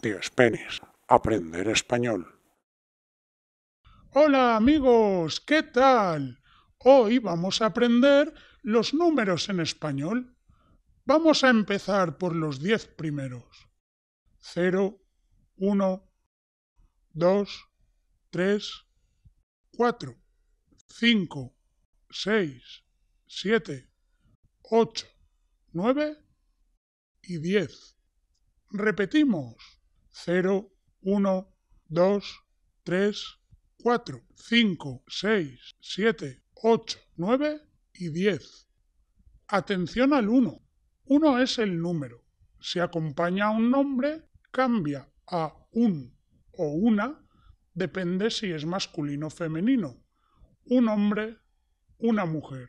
Tíos aprender español. Hola amigos, ¿qué tal? Hoy vamos a aprender los números en español. Vamos a empezar por los diez primeros. 0, 1, 2, 3, 4, 5, 6, 7, 8, 9 y 10. Repetimos. 0, 1, 2, 3, 4, 5, 6, 7, 8, 9 y 10. Atención al 1. 1 es el número. Si acompaña a un nombre, cambia a un o una, depende si es masculino o femenino. Un hombre, una mujer.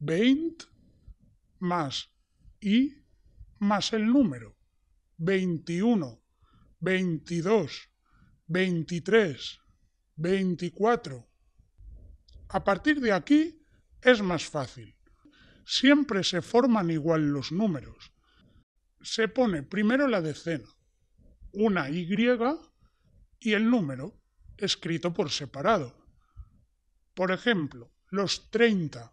20 más i más el número 21, 22, 23, 24. A partir de aquí es más fácil. Siempre se forman igual los números. Se pone primero la decena, una Y y el número escrito por separado. Por ejemplo, los 30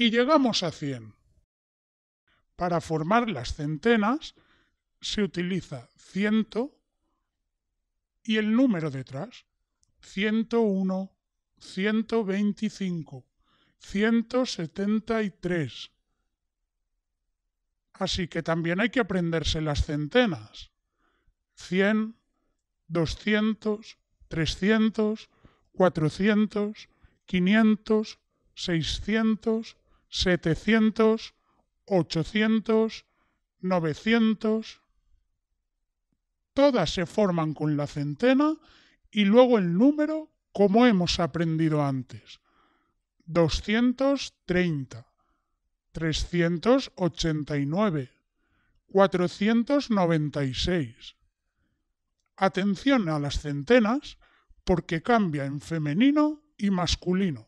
y llegamos a 100. Para formar las centenas se utiliza 100 y el número detrás. 101, 125, 173. Así que también hay que aprenderse las centenas. 100, 200, 300, 400, 500, 600, 700, 800, 900. Todas se forman con la centena y luego el número como hemos aprendido antes. 230, 389, 496. Atención a las centenas porque cambia en femenino y masculino.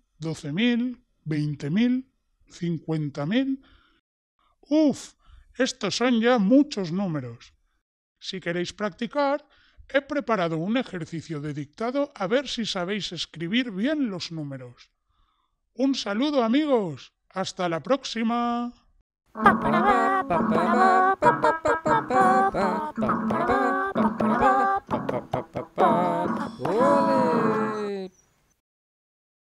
12.000, 20.000, 50.000. Uf, estos son ya muchos números. Si queréis practicar, he preparado un ejercicio de dictado a ver si sabéis escribir bien los números. Un saludo amigos. Hasta la próxima.